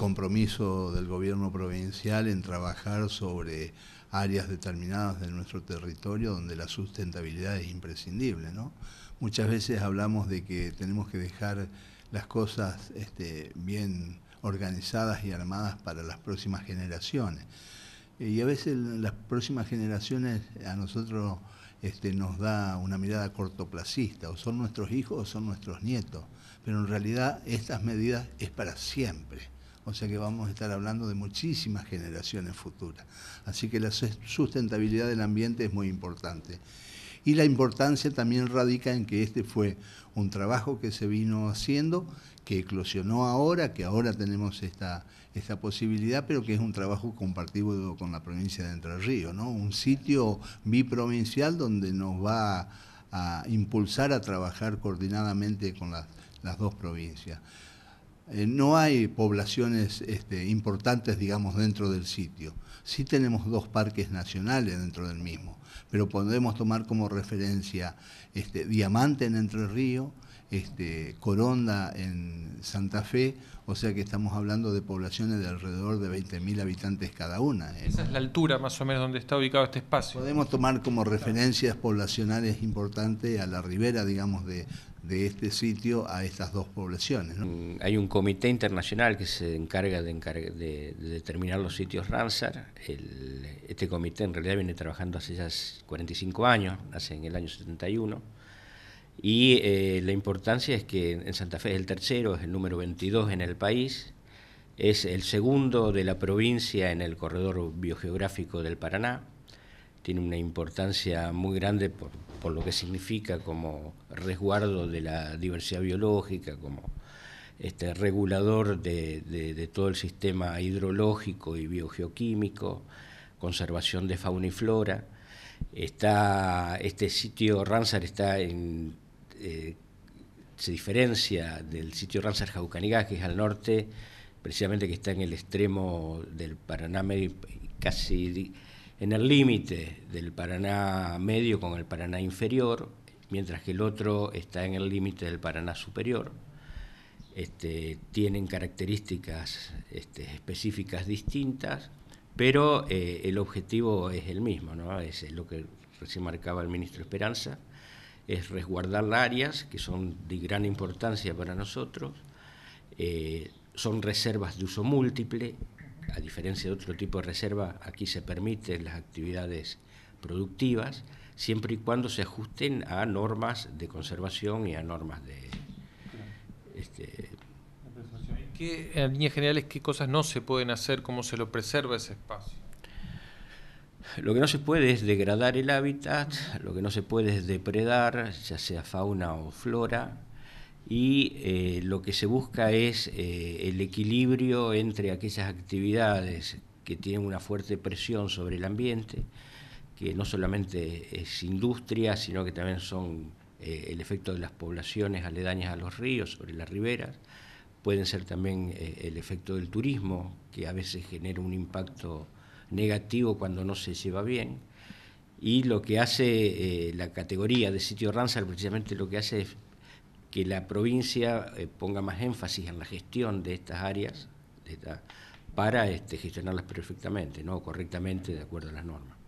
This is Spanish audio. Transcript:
compromiso del gobierno provincial en trabajar sobre áreas determinadas de nuestro territorio donde la sustentabilidad es imprescindible. Muchas veces hablamos de que tenemos que dejar las cosas este, bien organizadas y armadas para las próximas generaciones. Y a veces las próximas generaciones a nosotros este, nos da una mirada cortoplacista, o son nuestros hijos o son nuestros nietos, pero en realidad estas medidas es para siempre. O sea que vamos a estar hablando de muchísimas generaciones futuras. Así que la sustentabilidad del ambiente es muy importante. Y la importancia también radica en que este fue un trabajo que se vino haciendo, que eclosionó ahora, que ahora tenemos esta, esta posibilidad, pero que es un trabajo compartido con la provincia de Entre Ríos, ¿no? Un sitio biprovincial donde nos va a impulsar a trabajar coordinadamente con las, las dos provincias. Eh, no hay poblaciones este, importantes, digamos, dentro del sitio. Sí tenemos dos parques nacionales dentro del mismo, pero podemos tomar como referencia este, Diamante en Entre Ríos, este, Coronda en Santa Fe, o sea que estamos hablando de poblaciones de alrededor de 20.000 habitantes cada una. ¿eh? Esa es la altura más o menos donde está ubicado este espacio. Podemos tomar como referencias poblacionales importantes a la ribera, digamos, de, de este sitio a estas dos poblaciones. ¿no? Mm, hay un comité internacional que se encarga de, determinar los sitios Ramsar. este comité en realidad viene trabajando hace ya 45 años, hace en el año 71. Y eh, la importancia es que en Santa Fe es el tercero, es el número 22 en el país, es el segundo de la provincia en el corredor biogeográfico del Paraná tiene una importancia muy grande por, lo que significa como resguardo de la diversidad biológica, como este, regulador de, todo el sistema hidrológico y biogeoquímico, conservación de fauna y flora. Está, este sitio Ramsar está en, eh, se diferencia del sitio Ransar Jaucanigá, que es al norte, precisamente que está en el extremo del Paraná, casi en el límite del Paraná medio con el Paraná inferior, mientras que el otro está en el límite del Paraná superior. Este, tienen características este, específicas distintas, pero eh, el objetivo es el mismo, ¿no? es lo que recién marcaba el ministro Esperanza, es resguardar áreas que son de gran importancia para nosotros, eh, son reservas de uso múltiple, a diferencia de otro tipo de reserva, aquí se permiten las actividades productivas, siempre y cuando se ajusten a normas de conservación y a normas de... Este, ¿Qué, en líneas generales, ¿qué cosas no se pueden hacer? ¿Cómo se lo preserva ese espacio? Lo que no se puede es degradar el hábitat, lo que no se puede es depredar, ya sea fauna o flora, y eh, lo que se busca es eh, el equilibrio entre aquellas actividades que tienen una fuerte presión sobre el ambiente, que no solamente es industria, sino que también son eh, el efecto de las poblaciones aledañas a los ríos, sobre las riberas, pueden ser también el efecto del turismo, que a veces genera un impacto negativo cuando no se lleva bien. Y lo que hace la categoría de sitio Ransal, precisamente lo que hace es que la provincia eh, ponga más énfasis en la gestión de estas áreas para este, gestionarlas perfectamente, ¿no? correctamente de acuerdo a las normas.